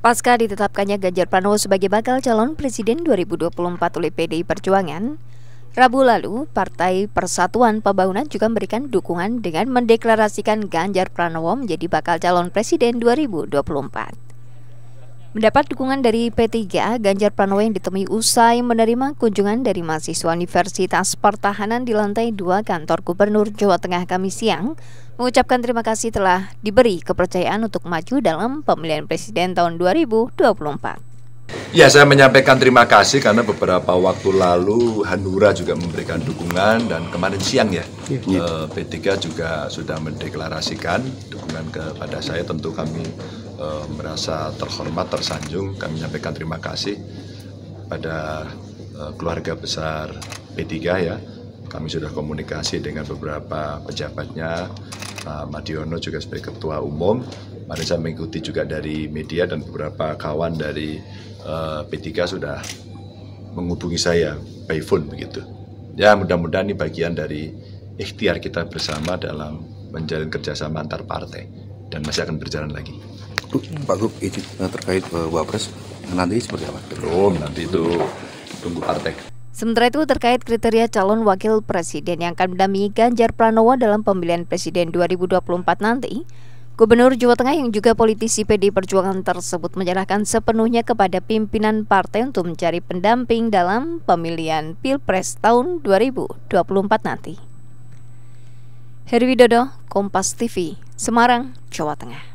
Pasca ditetapkannya Ganjar Pranowo sebagai bakal calon presiden 2024 oleh PDI Perjuangan, Rabu lalu Partai Persatuan Pembangunan juga memberikan dukungan dengan mendeklarasikan Ganjar Pranowo menjadi bakal calon presiden 2024. Mendapat dukungan dari P3, Ganjar Pranowo yang ditemui usai menerima kunjungan dari mahasiswa Universitas Pertahanan di lantai 2 kantor Gubernur Jawa Tengah kami siang, mengucapkan terima kasih telah diberi kepercayaan untuk maju dalam pemilihan presiden tahun 2024. Ya, saya menyampaikan terima kasih karena beberapa waktu lalu Hanura juga memberikan dukungan dan kemarin siang ya, ya, ya. Eh, P3 juga sudah mendeklarasikan dukungan kepada saya. Tentu kami Eh, merasa terhormat, tersanjung, kami menyampaikan terima kasih pada eh, keluarga besar P3 ya. Kami sudah komunikasi dengan beberapa pejabatnya, Pak Madiono juga sebagai ketua umum. Mari saya mengikuti juga dari media dan beberapa kawan dari eh, P3 sudah menghubungi saya by phone begitu. Ya mudah-mudahan ini bagian dari ikhtiar kita bersama dalam menjalin kerjasama antar partai dan masih akan berjalan lagi. Hmm. Pak Gub izin eh, terkait uh, Wapres nanti seperti apa? Belum, nanti itu tunggu partai. Sementara itu terkait kriteria calon wakil presiden yang akan mendampingi Ganjar Pranowo dalam pemilihan presiden 2024 nanti, Gubernur Jawa Tengah yang juga politisi PD Perjuangan tersebut menyerahkan sepenuhnya kepada pimpinan partai untuk mencari pendamping dalam pemilihan Pilpres tahun 2024 nanti. Heri Widodo, Kompas TV, Semarang, Jawa Tengah.